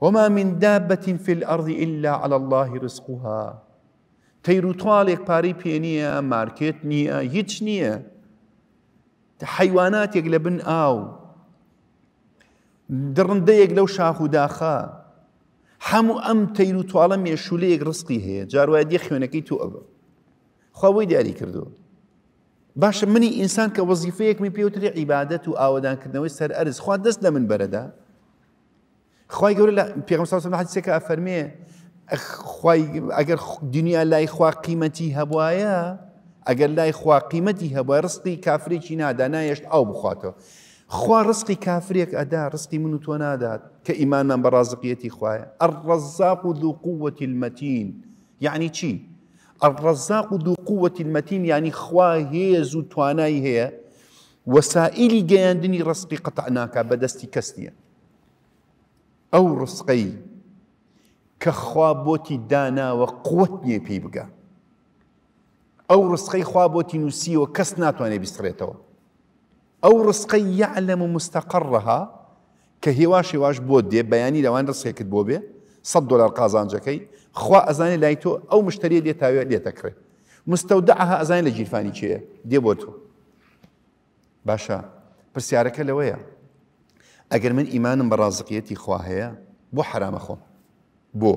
وما من دابة في الأرض إلا على الله رزقها تيرو طالق باري مارکێت ماركت هیچ نییە حیواناتێک لە يقلبن آو درڕندەیەک يقلو شاخ داخا حمو أم تيرو تەیروتواڵە مێشولەیەک ڕستی هەیە جارو يدي خيونكي تو ئەبە خواوەی دیاری کردو باش مني إنسان كوظيفيك مي بيوتري عبادة وآودان و سر أرز ئەرز دست دەست لە من بەرەدا خی گەور لە پێغمساسم حدیسەکە ئەفەرمێ ئەگەر دنیا لای خوا قیمەتی هەبواە ئەگەر لای خوا قیمەتی هەبووە ڕستی کافرێکی نادا نایەشت ئەو بخواتەوە. خوا ڕستی کافرێک ئەدا ڕستی من و تۆ نادات کە ئیمانمان بە ڕازقیەتی خوایە ئەڕزاق و دوو قووەتی المەتین یعنی چی؟ ئەڕزاق و دوو قووەتی المەتین ینی خوا هێز و توانایی هەیە وەسائلی گەیاندنی ڕستی قەتەعناکە بەدەستی ئەو ڕسقەی کە خوا بۆتی داناوە قوت نییە پێی بگە ئەو ڕسقەی خوا بۆتی نووسیەوە کەس ناتوانێت بیسرێتەوە ئەو ڕسقەی یعلم و مستەقڕەها کە هێواشی واش بۆ دێ بەیانی لەوان ڕسێکت بۆ بێ 100 دلار قازانجەکەی خوا ئەزانێت لای تۆ ئەو مشتری لێ تاوێ لێتەکرێت مستەودعها ئەزانین لە جیرفانی چێە دێ بۆ تۆ باشە پرسیارەکە لەوەیە ئەگەر من ئیمانم بە ڕازقیەتی خوا هەیە بۆ حرامە خۆم بۆ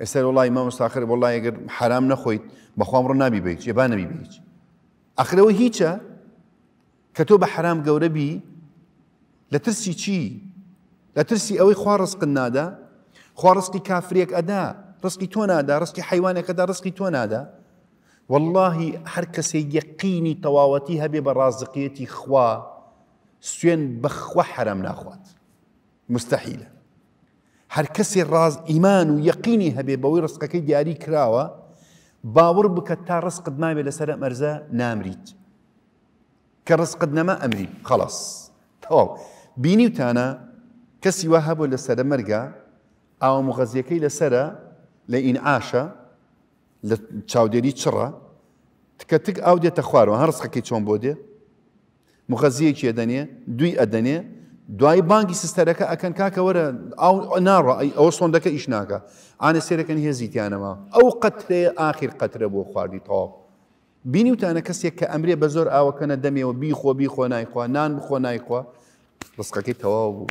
ئێستا وڵی مامەستاخر وڵای ئەگەر حرام نەخۆیت بەخوام ڕۆ نبی بیت ێبان نەبی بیت ئەخرەوە هیچە کە تۆ بە حرام گەورەبی لە ترسی چی لە ترسی ئەوەی خوا ڕستقن نادا خوا ڕستی کافرێک ئەدا ڕستی تۆ نادا ڕستی حیوانێکەدا ڕستی تۆ نادا واللهی هەر کەسێک یەقینی تەواوەتی هەبێ بە ڕازقیەتی خوا سوين بخوا حرام ناخوات مستحيلة هر كسي راز إيمان ويقيني هبي بوي رزقك دياري كراوة باور بك تا رزق دنامي لسر مرزا نامريت كرزق دنما أمري خلاص طوال بيني وتانا كسي وهب لسر مرقا أو مغزيكي لسر لإن عاشا لتشاوديري تشرا تكتك أودي تخوار وهرزقك يتشون بوديه مخەزیەکی ئەدەنێ دوی ئەدەنێ دوای بانگی سستەرەکە ئەکەن کاکەوەرە ناڕە ئەوە سۆندەکە ئیش ناکە ئانە سێرەکەن هێزییتیانەوە ئەو قەترێ ئاخیر قەترە بۆ خواردی تاو بینی وتانە کەسێک کە ئەمرێ بە زۆر ئاوەکەنە دەمێەوە بیخۆ بیخۆ نایخوا نان بخۆ نایخوا ڕستقەکەی تەواو بوو.